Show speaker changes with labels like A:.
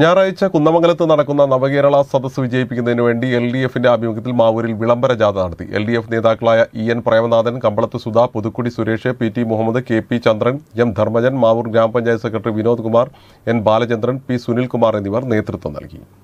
A: ഞായറാഴ്ച കുന്നമംഗലത്ത് നടക്കുന്ന നവകേരള സദസ്സ് വിജയിപ്പിക്കുന്നതിന് വേണ്ടി എൽ ഡി എഫിന്റെ ആഭിമുഖ്യത്തിൽ മാവൂരിൽ വിളംബര ജാഥ നടത്തി എൽ ഡി എഫ് നേതാക്കളായ E N Premanathan Kambalath Sudha Puthukkudi Suresh P T Muhammad K P Chandran M Dharmajan Mavoor ഗ്രാമപഞ്ചായത്ത് secretary Vinod Kumar N Balachandran P Sunilkumar എന്നിവർ നേതൃത്വം നൽകി